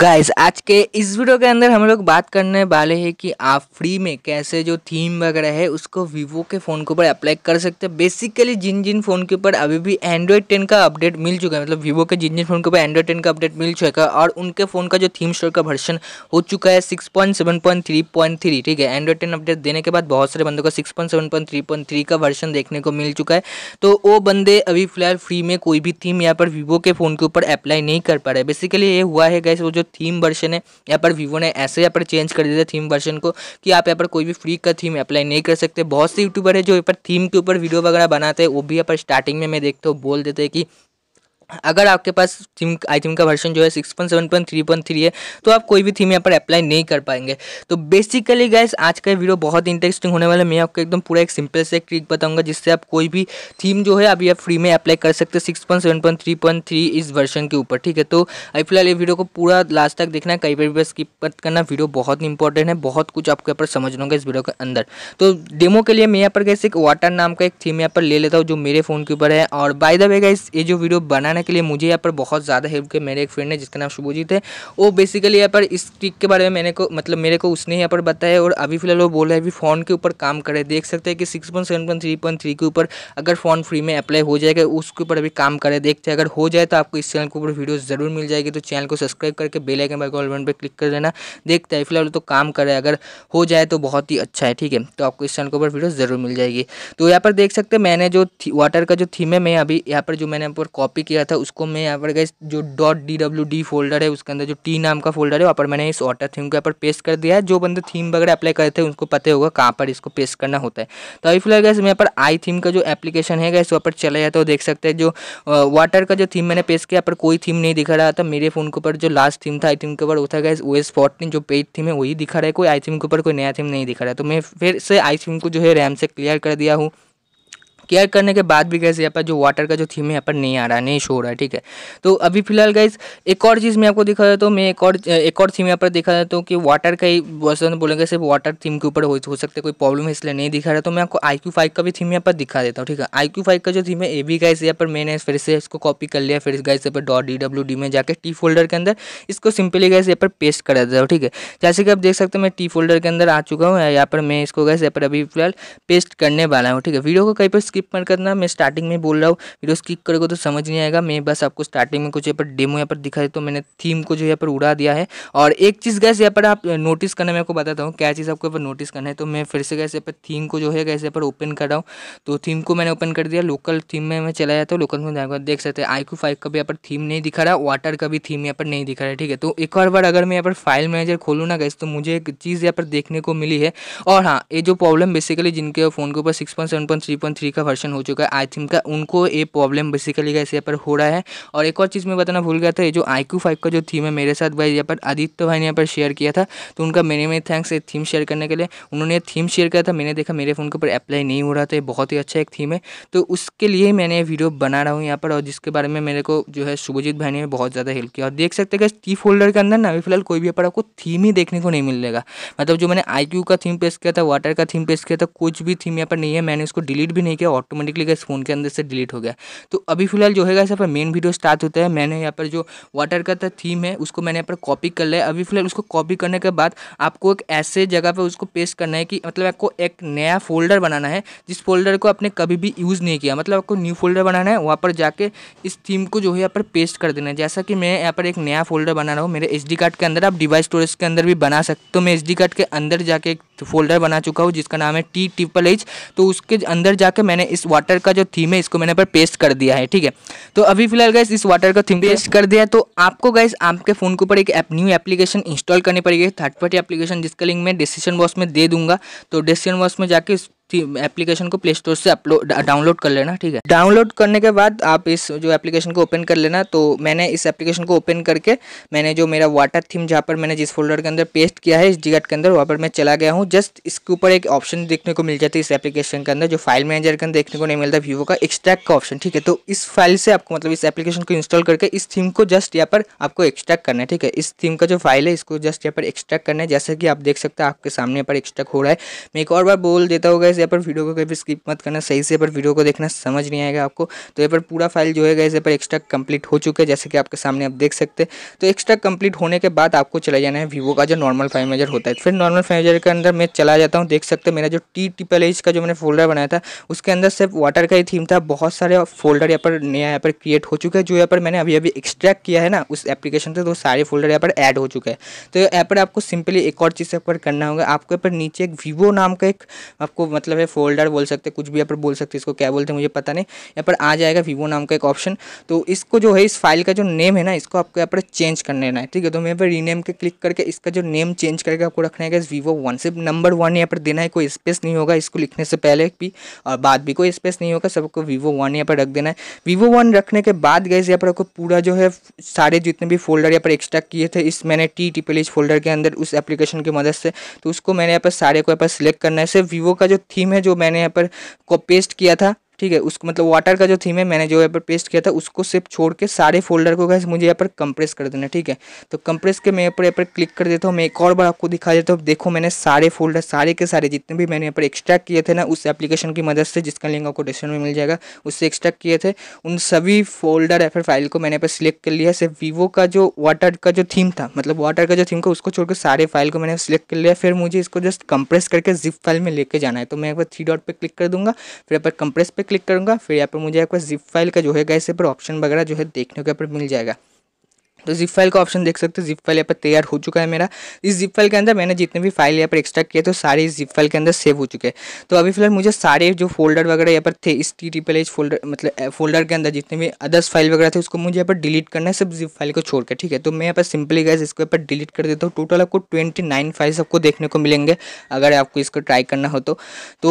guys आज के इस वीडियो के अंदर हम लोग बात करने वाले हैं कि आप फ्री में कैसे जो थीम वगैरह है उसको वीवो के फ़ोन के ऊपर अप्लाई कर सकते हैं बेसिकली जिन जिन फ़ोन के ऊपर अभी भी एंड्रॉयड टेन का अपडेट मिल चुका है मतलब वीवो के जिन जिन फ़ोन के ऊपर एंड्रॉयड टेन का अपडेट मिल चुका है और उनके फ़ोन का जो थीम स्टोर का वर्षन हो चुका है six point seven point three point three ठीक है एंड्रॉयड टेन अपडेट देने के बाद बहुत सारे बंदों का six point seven point three point three का वर्षन देखने को मिल चुका है तो वो बंदे अभी फिलहाल फ्री में कोई भी थीम यहाँ पर वीवो के फ़ोन के ऊपर अप्लाई नहीं कर पा रहे बेसिकली ये हुआ है गैस वो जो थीम वर्जन है यहाँ पर वीवो ने ऐसे यहाँ पर चेंज कर दिया थीम वर्जन को कि आप यहाँ पर कोई भी फ्री का थीम अप्लाई नहीं कर सकते बहुत से यूट्यूबर है जो यहाँ पर थीम के ऊपर वीडियो वगैरह बनाते हैं वो भी यहाँ पर स्टार्टिंग में मैं देखता हूँ बोल देते हैं कि अगर आपके पास थीम आई थीम का वर्जन जो है six point seven point three point three है तो आप कोई भी थीम यहाँ पर अप्लाई नहीं कर पाएंगे तो बेसिकली गैस आज का वीडियो बहुत इंटरेस्टिंग होने वाला है मैं आपको एकदम पूरा एक सिंपल से ट्रिक बताऊंगा जिससे आप कोई भी थीम जो है अभी आप फ्री में अप्लाई कर सकते हैं six point seven point three point three इस वर्जन के ऊपर ठीक है तो अभी फिलहाल ये वीडियो को पूरा लास्ट तक देखना कई बार भी स्किप करना वीडियो बहुत इंपॉर्टेंट है बहुत कुछ आपको यहाँ पर समझना होगा इस वीडियो के अंदर तो डेमो के लिए मैं यहाँ पर गैस एक वाटर नाम का एक थीम यहाँ पर ले लेता हूँ जो मेरे फ़ोन के ऊपर है और बाय द वे गैस ये जो वीडियो बनाने बनाने के लिए मुझे यहाँ पर बहुत ज़्यादा हेल्प किया मेरे एक फ्रेंड है जिसका नाम शुभजीत है वो बेसिकली यहाँ पर इस ट्रिक के बारे में मैंने को मतलब मेरे को उसने यहाँ पर बताया और अभी फिलहाल वो बोल रहे हैं अभी फ़ोन के ऊपर काम करे देख सकते हैं कि six point seven three three के ऊपर अगर फ़ोन फ्री में अप्लाई हो जाएगा उसके ऊपर अभी काम करें देखते हैं अगर हो जाए तो आपको इस चैनल के ऊपर वीडियो ज़रूर मिल जाएगी तो चैनल को सब्सक्राइब करके बेल आइकन पर ऑलमेंट पर क्लिक कर देना देखते हैं फिलहाल तो काम करे अगर हो जाए तो बहुत ही अच्छा है ठीक है तो आपको इस चैनल के ऊपर वीडियो ज़रूर मिल जाएगी तो यहाँ पर देख सकते हैं मैंने जो वाटर का जो थीम है मैं अभी यहाँ पर जो मैंने कॉपी किया था उसको मैं यहाँ पर गैस जो dot D W D folder है उसके अंदर जो टी नाम का फोल्डर है वहाँ पर मैंने इस ऑटर थीम को यहाँ पर पेस्ट कर दिया है जो बंदे थीम वगैरह अप्लाई करते हैं उनको पता होगा कहाँ पर इसको पेस्ट करना होता है तो अभी फिलहाल गैस मैं यहाँ पर आई थीम का जो एप्लीकेशन है गैस वहाँ पर चला जाता है देख सकते हैं जो वाटर का जो थीम मैंने पेस्ट किया पर कोई थीम नहीं दिखा रहा था मेरे फ़ोन के ऊपर जो लास्ट थीम था आई थीम के ऊपर वो था गैस ओ एस जो पेज थीम है वही दिखा रहा है कोई आई थीम के ऊपर कोई नया थीम नहीं दिखा रहा है तो मैं फिर से आई थीम को जो है रैम से क्लियर कर दिया हूँ केयर करने के बाद भी गैस यहाँ पर जो वाटर का जो थीम है यहाँ पर नहीं आ रहा है नहीं शो हो रहा है ठीक है तो अभी फिलहाल गैस एक और चीज़ मैं आपको दिखा देता हूँ मैं एक और एक और थीम यहाँ पर दिखा देता हूँ कि वाटर का ही बहुत बोलेंगे सिर्फ वाटर थीम के ऊपर हो सकता है कोई प्रॉब्लम है इसलिए नहीं दिखा रहा तो मैं आपको आई क्यू फाइव का भी थीम यहाँ पर दिखा देता हूँ ठीक है आई क्यू फाइव का जो थीम है ए भी गैस यहाँ पर मैंने फिर से इसको कॉपी कर लिया फिर गैस यहाँ पर डॉट डी डब्ल्यू डी में जाकर टी फोल्डर के अंदर इसको सिंपली गैस यहाँ पर पेस्ट करा देता हूँ ठीक है जैसे कि आप देख सकते हो मैं टी फोल्डर के अंदर आ चुका हूँ यहाँ पर मैं इसको गैस यहाँ पर अभी फिलहाल पेस्ट करने वाला हूँ ठीक है वीडियो को कहीं पर स्किप स्किप मत करना मैं स्टार्टिंग में बोल रहा हूँ वीडियो स्किप करोगे तो समझ नहीं आएगा मैं बस आपको स्टार्टिंग में कुछ यहाँ पर डेमो यहाँ पर दिखा तो मैंने थीम को जो यहाँ पर उड़ा दिया है और एक चीज़ गैस यहाँ पर आप नोटिस करना मैं आपको बताता हूँ क्या चीज़ आपको यहाँ पर नोटिस करना है तो मैं फिर से गैस यहाँ पर थीम को जो है गैस यहाँ पर ओपन कर रहा हूँ तो थीम को मैंने ओपन कर दिया लोकल थीम में मैं चला जाता हूँ लोकल में जाकर देख सकते हैं आईकू फाइव का भी यहाँ पर थीम नहीं दिखा रहा वाटर का भी थीम यहाँ पर नहीं दिखा रहा ठीक है तो एक और बार अगर मैं यहाँ पर फाइल मैनेजर खोलूँ ना गैस तो मुझे एक चीज़ यहाँ पर देखने को मिली है और हाँ ये जो प्रॉब्लम बेसिकली जिनके फ़ोन के ऊपर six point seven point three point three का वर्षन हो चुका है आई थिंक का उनको ये प्रॉब्लम बेसिकली का यहाँ पर हो रहा है और एक और चीज़ मैं बताना भूल गया था ये जो आई फाइव का जो थीम है मेरे साथ भाई यहाँ पर आदित्य भाई ने यहाँ पर शेयर किया था तो उनका मेरे में थैंक्स थीम शेयर करने के लिए उन्होंने थीम शेयर किया था मैंने देखा मेरे फ़ोन के ऊपर अप्लाई नहीं हो रहा था ये बहुत ही अच्छा एक थीम है तो उसके लिए मैंने वीडियो बना रहा हूँ यहाँ पर और जिसके बारे में मेरे को जो है शुभजीत भाई ने बहुत ज़्यादा हेल्प किया और देख सकते हैं टी फोल्डर के अंदर ना अभी फिलहाल कोई भी यहाँ आपको थीम ही देखने को नहीं मिलेगा मतलब जो मैंने आई का थीम पेश किया था वाटर का थीम पेश किया था कुछ भी थीम यहाँ पर नहीं है मैंने उसको डिलीट भी नहीं किया ऑटोमेटिकली गैस फ़ोन के अंदर से डिलीट हो गया तो अभी फिलहाल जो है गैस यहाँ पर मेन वीडियो स्टार्ट होता है मैंने यहाँ पर जो वाटर का था थीम है उसको मैंने यहाँ पर कॉपी कर लिया अभी फिलहाल उसको कॉपी करने के बाद आपको एक ऐसे जगह पर उसको पेस्ट करना है कि मतलब आपको एक नया फोल्डर बनाना है जिस फोल्डर को आपने कभी भी यूज़ नहीं किया मतलब आपको न्यू फोल्डर बनाना है वहाँ पर जाके इस थीम को जो है यहाँ पर पेस्ट कर देना है जैसा कि मैं यहाँ पर एक नया फोल्डर बना रहा हूँ मेरे एच कार्ड के अंदर आप डिवाइस स्टोरेज के अंदर भी बना सकते हो मैं एच कार्ड के अंदर जाके एक तो फोल्डर बना चुका हूँ जिसका नाम है टी ट्रिपल एच तो उसके अंदर जाकर मैंने इस वाटर का जो थीम है इसको मैंने पर पेस्ट कर दिया है ठीक है तो अभी फिलहाल गैस इस वाटर का थीम पेस्ट कर दिया तो आपको गैस आपके फ़ोन के ऊपर एक ऐप न्यू एप्लीकेशन इंस्टॉल करनी पड़ेगी थर्ड पार्टी एप्लीकेशन जिसका लिंक मैं डिसीजन बॉक्स में दे दूंगा तो डिसीजन बॉक्स में जाकर एप्लीकेशन को प्ले स्टोर से अपलोड डाउनलोड कर लेना ठीक है डाउनलोड करने के बाद आप इस जो एप्लीकेशन को ओपन कर लेना तो मैंने इस एप्लीकेशन को ओपन करके मैंने जो मेरा वाटर थीम जहाँ पर मैंने जिस फोल्डर के अंदर पेस्ट किया है इस जिगट के अंदर वहाँ पर मैं चला गया हूँ जस्ट इसके ऊपर एक ऑप्शन देखने को मिल जाता है इस एप्लीकेशन के अंदर जो फाइल मैनेजर के अंदर देखने को नहीं मिलता वीवो का एक्सट्रैक्ट का ऑप्शन ठीक है तो इस फाइल से आपको मतलब इस एप्लीकेशन को इंस्टॉल करके इस थीम को जस्ट यहाँ पर आपको एक्सट्रैक्ट करना है ठीक है इस थीम का जो फाइल है इसको जस्ट यहाँ पर एक्सट्रैक्ट करना है जैसे कि आप देख सकते हैं आपके सामने पर एक्सट्रैक्ट हो रहा है मैं एक और बार बोल देता हूँ इस यहाँ पर वीडियो को कभी स्किप मत करना सही से यहाँ पर वीडियो को देखना समझ नहीं आएगा आपको तो यहाँ पर पूरा फाइल जो है गैस यहाँ पर एक्स्ट्रा कंप्लीट हो चुका है जैसे कि आपके सामने आप देख सकते हैं तो एक्स्ट्रा कंप्लीट होने के बाद आपको चला जाना है वीवो का जो नॉर्मल फाइव मेजर होता है फिर नॉर्मल फाइव मेजर के अंदर मैं चला जाता हूँ देख सकते मेरा जो टी टिपल एज का जो मैंने फोल्डर बनाया था उसके अंदर सिर्फ वाटर का ही थीम था बहुत सारे फोल्डर यहाँ पर नया यहाँ पर क्रिएट हो चुका है जो यहाँ पर मैंने अभी अभी एक्सट्रैक्ट किया है ना उस एप्लीकेशन से तो सारे फोल्डर यहाँ पर ऐड हो चुका है तो यहाँ पर आपको सिंपली एक और चीज़ यहाँ पर करना होगा आपको यहाँ पर नीचे एक वीवो नाम का एक आपको मतलब मतलब है फोल्डर बोल सकते कुछ भी यहाँ पर बोल सकते इसको क्या बोलते मुझे पता नहीं यहाँ पर आ जाएगा वीवो नाम का एक ऑप्शन तो इसको जो है इस फाइल का जो नेम है ना इसको आपको यहाँ पर चेंज कर लेना है ठीक है तो मैं यहाँ पर रीनेम के क्लिक करके इसका जो नेम चेंज करके आपको रखना है वीवो वन सिर्फ नंबर वन यहाँ पर देना है कोई स्पेस नहीं होगा इसको लिखने से पहले भी और बाद भी कोई स्पेस नहीं होगा सबको वीवो वन यहाँ पर रख देना है वीवो वन रखने के बाद गए यहाँ पर आपको पूरा जो है सारे जितने भी फोल्डर यहाँ पर एक्स्ट्रा किए थे इस मैंने टी टी फोल्डर के अंदर उस एप्लीकेशन की मदद से तो उसको मैंने यहाँ पर सारे को यहाँ पर सिलेक्ट करना है सिर्फ वीवो का जो थीम है जो मैंने यहाँ पर को पेस्ट किया था ठीक है उसको मतलब वाटर का जो थीम है मैंने जो यहाँ पर पेस्ट किया था उसको सिर्फ छोड़ के सारे फोल्डर को गैस मुझे यहाँ पर कंप्रेस कर देना ठीक है तो कंप्रेस के मैं यहाँ पर यहाँ पर क्लिक कर देता हूँ मैं एक और बार आपको दिखा देता हूँ देखो मैंने सारे फोल्डर सारे के सारे जितने भी मैंने यहाँ पर एक्स्ट्रैक्ट किए थे ना उस एप्लीकेशन की मदद से जिसका लिंक आपको डिस्क्रिप्शन में मिल जाएगा उससे एक्सट्रैक्ट किए थे उन सभी फोल्डर या फिर फाइल को मैंने यहाँ पर सिलेक्ट कर लिया सिर्फ वीवो का जो वाटर का जो थीम था मतलब वाटर का जो थीम था उसको छोड़कर सारे फाइल को मैंने सिलेक्ट कर लिया फिर मुझे इसको जस्ट कंप्रेस करके जिप फाइल में लेके जाना है तो मैं एक बार थ्री डॉट पर क्लिक कर दूंगा फिर यहाँ पर कंप्रेस पर क्लिक करूँगा फिर यहाँ पर मुझे आपको जिप फाइल का जो है गैस यहाँ पर ऑप्शन वगैरह जो है देखने के ऊपर मिल जाएगा तो जिप फाइल का ऑप्शन देख सकते हो जिप फाइल यहाँ पर तैयार हो चुका है मेरा इस जिप फाइल के अंदर मैंने जितने भी फाइल यहाँ पर एक्सट्रैक्ट किए तो सारे इस जिप फाइल के अंदर सेव हो चुके हैं तो अभी फिलहाल मुझे सारे जो फोल्डर वगैरह यहाँ पर थे इस टी टी एच फोल्डर मतलब फोल्डर के अंदर जितने भी अदर्स फाइल वगैरह थे उसको मुझे यहाँ पर डिलीट करना है सब जिप फाइल को छोड़कर ठीक है तो मैं यहाँ पर सिंपली गैस इसको यहाँ पर डिलीट कर देता हूँ टोटल आपको ट्वेंटी नाइन फाइल्स आपको देखने को मिलेंगे अगर आपको इसको ट्राई करना हो तो,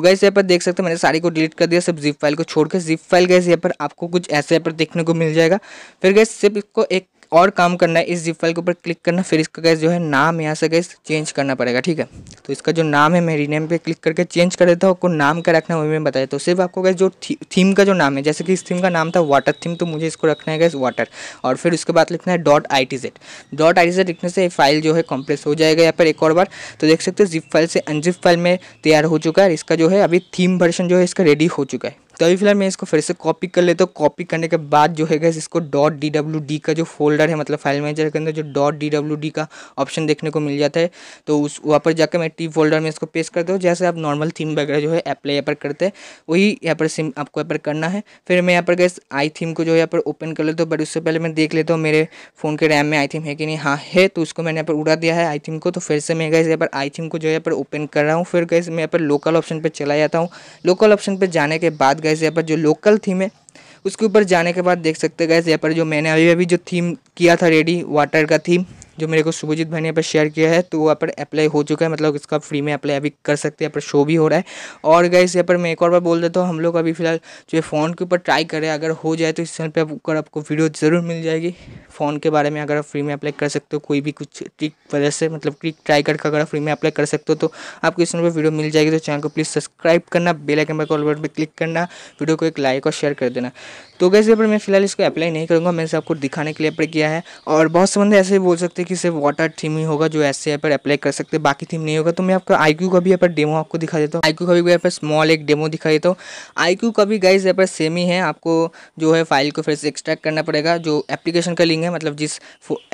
गैस तो यहाँ पर देख सकते हो मैंने सारी को डिलीट कर दिया सब जिप फाइल को छोड़कर जिप फाइल गैस यहाँ पर आपको कुछ ऐसे यहाँ पर देखने को मिल जाएगा फिर गैस सिर्फ इसको एक और काम करना है इस जिप फाइल के ऊपर क्लिक करना फिर इसका गैस जो है नाम यहाँ से गैस चेंज करना पड़ेगा ठीक है तो इसका जो नाम है मैं रीनेम पे क्लिक करके चेंज कर देता हूँ आपको नाम क्या रखना है वही मैं बताया तो सिर्फ आपको गैस जो थी, थीम का जो नाम है जैसे कि इस थीम का नाम था वाटर थीम तो मुझे इसको रखना है गैस वाटर और फिर उसके बाद लिखना है dot I T Z dot I T Z लिखने से फाइल जो है कॉम्प्रेस हो जाएगा यहाँ पर एक और बार तो देख सकते हो जिप फाइल से अनजिप फाइल में तैयार हो चुका है इसका जो है अभी थीम वर्जन जो है इसका रेडी हो चुका है तो अभी फिलहाल मैं इसको फिर से कॉपी कर लेता हूँ कॉपी करने के बाद जो है गैस इसको डॉट डी डब्ल्यू डी का जो फोल्डर है मतलब फाइल मैनेजर के अंदर जो डॉट डी डब्ल्यू डी का ऑप्शन देखने को मिल जाता है तो उस वहाँ पर जाकर मैं टी फोल्डर में इसको पेस्ट करता हूँ जैसे आप नॉर्मल थीम वगैरह जो है अप्लाई यहाँ पर करते हैं वही यहाँ पर सिम आपको यहाँ पर करना है फिर मैं यहाँ पर गैस आई थीम को जो है यहाँ पर ओपन कर लेता हूँ बट उससे पहले मैं देख लेता हूँ मेरे फ़ोन के रैम में आई थीम है कि नहीं हाँ है तो उसको मैंने यहाँ पर उड़ा दिया है आई थीम को तो फिर से मैं गैस यहाँ पर आई थीम को जो है यहाँ पर ओपन कर रहा हूँ फिर गैस मैं यहाँ पर लोकल ऑप्शन पर चला जाता हूँ लोकल ऑप्शन पर जाने के बाद गए गैस यहाँ पर जो लोकल थीम है उसके ऊपर जाने के बाद देख सकते हैं गैस यहाँ पर जो मैंने अभी अभी जो थीम किया था रेडी वाटर का थीम जो मेरे को शुभजीत भाई ने यहाँ पर शेयर किया है तो वहाँ पर अप्लाई हो चुका है मतलब इसका फ्री में अप्लाई अभी कर सकते हैं यहाँ पर शो भी हो रहा है और गैस यहाँ पर मैं एक और बार बोल देता हूँ हम लोग अभी फिलहाल जो है फ़ोन के ऊपर ट्राई करें अगर हो जाए तो इस चैनल पर आपको आपको वीडियो ज़रूर मिल जाएगी फ़ोन के बारे में अगर आप फ्री में अप्लाई कर सकते हो कोई भी कुछ ट्रिक वजह से मतलब ट्रिक ट्राई करके अगर आप फ्री में अप्लाई कर सकते हो तो आपको इस चैनल पर वीडियो मिल जाएगी तो चैनल को प्लीज़ सब्सक्राइब करना बेलाइकन पर कॉल बटन पर क्लिक करना वीडियो को एक लाइक और शेयर कर देना तो गैस यहाँ पर मैं फिलहाल इसको अप्लाई नहीं करूँगा मैंने आपको दिखाने के लिए अप्लाई किया है और बहुत संबंध ऐसे ही बोल सकते हैं बाकी सिर्फ वाटर थीम ही होगा जो ऐसे यहाँ पर अप्लाई कर सकते हैं बाकी थीम नहीं होगा तो मैं आपका आई का भी यहाँ पर डेमो आपको दिखा देता हूँ आई का भी यहाँ पर स्मॉल एक डेमो दिखा देता हूँ आई का भी गाइज यहाँ पर सेम ही है आपको जो है फाइल को फिर से एक्सट्रैक्ट करना पड़ेगा जो एप्लीकेशन का लिंक है मतलब जिस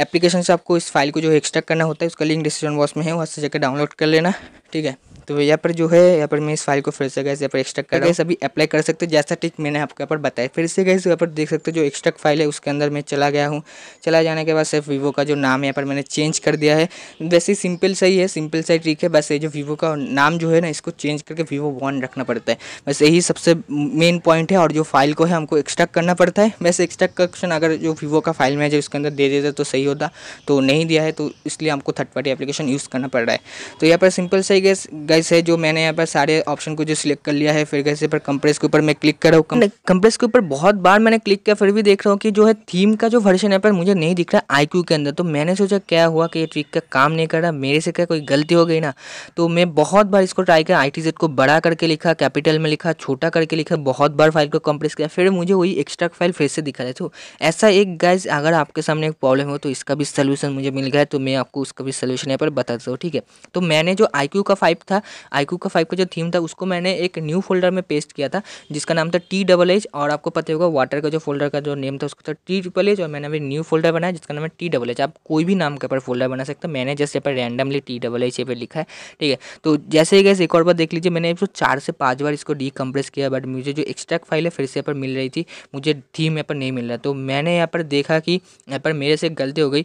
एप्लीकेशन से आपको इस फाइल को जो एक्सट्रैक्ट करना होता है उसका लिंक डिस्क्रिप्शन बॉक्स में है वहाँ से जाकर डाउनलोड कर लेना ठीक है तो यहाँ पर जो है यहाँ पर मैं इस फाइल को फिर से गैस यहाँ पर एक्सट्रैक्ट कर गैस अभी अप्लाई कर सकते हो जैसा ट्रिक मैंने आपको यहाँ पर बताया फिर से गैस यहाँ पर देख सकते हो जो एक्स्ट्रक फाइल है उसके अंदर मैं चला गया हूँ चला जाने के बाद सिर्फ वीवो का जो नाम यहाँ पर मैंने चेंज कर दिया है वैसे सिंपल सही है सिंपल सही ट्रिक है बस ये जो वीवो का नाम जो है ना इसको चेंज करके वीवो वन रखना पड़ता है बस यही सबसे मेन पॉइंट है और जो फाइल को है हमको एक्सट्रैक्ट करना पड़ता है वैसे एक्सट्रैक्ट का ऑप्शन अगर जो वीवो का फाइल में जो उसके अंदर दे देता तो सही होता तो नहीं दिया है तो इसलिए हमको थर्ड पार्टी एप्लीकेशन यूज़ करना पड़ रहा है तो यहाँ पर सिंपल सही गैस गैस है जो मैंने यहाँ पर सारे ऑप्शन को जो सिलेक्ट कर लिया है फिर गैस पर कंप्रेस के ऊपर मैं क्लिक कर रहा हूँ कंप्रेस के ऊपर बहुत बार मैंने क्लिक किया फिर भी देख रहा हूँ कि जो है थीम का जो वर्जन है पर मुझे नहीं दिख रहा आई के अंदर तो मैंने सोचा क्या हुआ कि ये ट्रिक का काम नहीं कर रहा मेरे से क्या कोई गलती हो गई ना तो मैं बहुत बार इसको ट्राई किया आई को बड़ा करके लिखा कैपिटल में लिखा छोटा करके लिखा बहुत बार फाइल को कंप्रेस किया फिर मुझे वही एक्स्ट्रा फाइल फिर से दिखा रहा है तो ऐसा एक गैस अगर आपके सामने एक प्रॉब्लम हो तो इसका भी सोल्यूशन मुझे मिल गया तो मैं आपको उसका भी सोल्यूशन यहाँ पर बताता हूँ ठीक है तो मैंने जो आई का फाइव था आईकू का फाइव का जो थीम था उसको मैंने एक न्यू फोल्डर में पेस्ट किया था जिसका नाम था टी डबल एच और आपको पता होगा वाटर का जो फोल्डर का जो नेम था उसका था टी ट्रिपल एच और मैंने अभी न्यू फोल्डर बनाया जिसका नाम है टी डबल एच आप कोई भी नाम के ऊपर फोल्डर बना सकते हैं मैंने जस्ट यहाँ पर रैंडमली टी डबल एच पर लिखा है ठीक है तो जैसे ही गैस एक और बार देख लीजिए मैंने इसको चार से पाँच बार इसको डीकम्प्रेस किया बट मुझे जो एक्स्ट्रा फाइल है फिर से यहाँ पर मिल रही थी मुझे थीम यहाँ पर नहीं मिल रहा तो मैंने यहाँ पर देखा कि यहाँ पर मेरे से गलती हो गई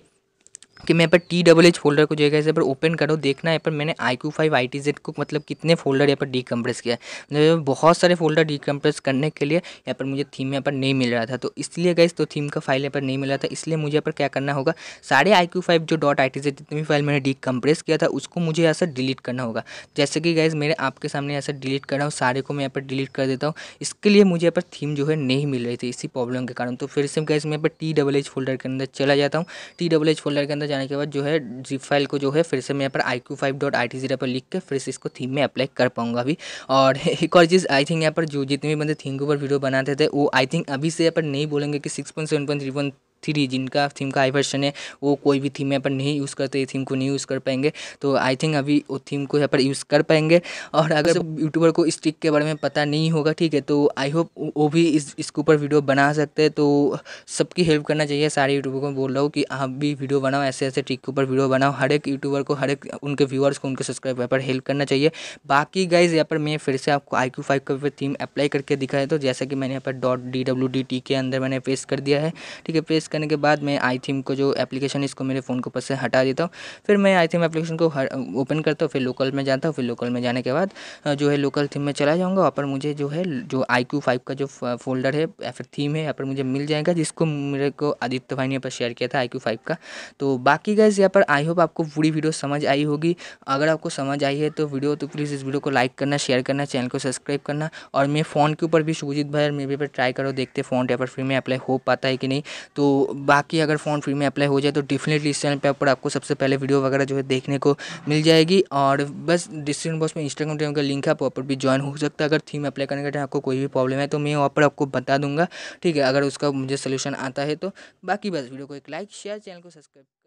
कि मैं यहाँ पर टी डबल एच फोल्डर को जो है यहाँ पर ओपन करो देखना है पर मैंने I Q five I T Z को मतलब कितने फोल्डर यहाँ पर डीकम्प्रेस किया है तो बहुत सारे फोल्डर डीकम्प्रेस करने के लिए यहाँ पर मुझे थीम यहाँ पर नहीं मिल रहा था तो इसलिए गई तो थीम का फाइल यहाँ पर नहीं मिल रहा था इसलिए मुझे यहाँ पर क्या करना होगा सारे आई क्यू फाइव जो डॉट आई टी जेड जितनी भी फाइल मैंने डीकम्प्रेस किया था उसको मुझे यहाँ से डिलीट करना होगा जैसे कि गाइज मेरे आपके सामने यहाँ से डिलीट कर रहा हूँ सारे को मैं यहाँ पर डिलीट कर देता हूँ इसके लिए मुझे यहाँ पर थीम जो है नहीं मिल रही थी इसी प्रॉब्लम के कारण तो फिर से गैस मैं यहाँ पर टी डबल एच फोल्डर के अंदर चला जाता हूँ टी डबल एच फोल्डर के अंदर जाने के बाद जो है जी फाइल को जो है फिर से मैं यहाँ पर I Q five dot I T zero पर लिख के फिर से इसको थीम में अप्लाई कर पाऊंगा अभी और एक और चीज़ आई थिंक यहाँ पर जो जितने भी बंदे के ऊपर वीडियो बनाते थे वो आई थिंक अभी से यहाँ पर नहीं बोलेंगे कि six point seven point three point three जिनका थीम का आई वर्सन है वो कोई भी थीम यहाँ पर नहीं यूज़ करते थीम को नहीं यूज़ कर पाएंगे तो आई थिंक अभी वो थीम को यहाँ पर यूज़ कर पाएंगे और अगर यूट्यूबर को इस ट्रिक के बारे में पता नहीं होगा ठीक है तो आई होप वो भी इस इसके ऊपर वीडियो बना सकते हैं तो सबकी हेल्प करना चाहिए सारे यूट्यूबर को बोल रहा हूँ कि आप भी वीडियो बनाओ ऐसे ऐसे ट्रिक के ऊपर वीडियो बनाओ हर एक यूट्यूबर को हर एक उनके व्यूअर्स को उनके सब्सक्राइबर पर हेल्प करना चाहिए बाकी गाइज यहाँ पर मैं फिर से आपको आई क्यू फाइव का थीम अप्लाई करके दिखाया तो जैसा कि मैंने यहाँ पर dot D W D T के अंदर मैंने पेस्ट कर दिया है ठीक है पेस्ट करने के बाद मैं आई थीम को जो एप्लीकेशन है इसको मेरे फ़ोन के ऊपर से हटा देता हूँ फिर मैं आई थीम एप्लीकेशन को ओपन करता हूँ फिर लोकल में जाता हूँ फिर लोकल में जाने के बाद जो है लोकल थीम में चला जाऊँगा वहाँ पर मुझे जो है जो आई क्यू फाइव का जो फोल्डर है या फिर थीम है यहाँ पर मुझे मिल जाएगा जिसको मेरे को आदित्य भाई ने यहाँ पर शेयर किया था आई क्यू फाइव का तो बाकी गैस यहाँ पर आई होप आपको पूरी वीडियो समझ आई होगी अगर आपको समझ आई है तो वीडियो तो प्लीज़ इस वीडियो को लाइक करना शेयर करना चैनल को सब्सक्राइब करना और मैं फ़ोन के ऊपर भी शुभजीत भाई और मेरे पर ट्राई करो देखते फ़ोन यहाँ पर फ्री में अप्लाई हो पाता है कि नहीं तो बाकी अगर फॉर्म फ्री में अप्लाई हो जाए तो डेफिनेटली इस चैनल पर पर आपको सबसे पहले वीडियो वगैरह जो है देखने को मिल जाएगी और बस डिस्क्रिप्शन बॉक्स में इंस्टाग्राम का लिंक है आप वहाँ पर भी ज्वाइन हो सकता है अगर थीम अप्लाई करने का टाइम आपको कोई भी प्रॉब्लम है तो मैं वहाँ पर आपको बता दूंगा ठीक है अगर उसका मुझे सोल्यूशन आता है तो बाकी बस वीडियो को एक लाइक शेयर चैनल को सब्सक्राइब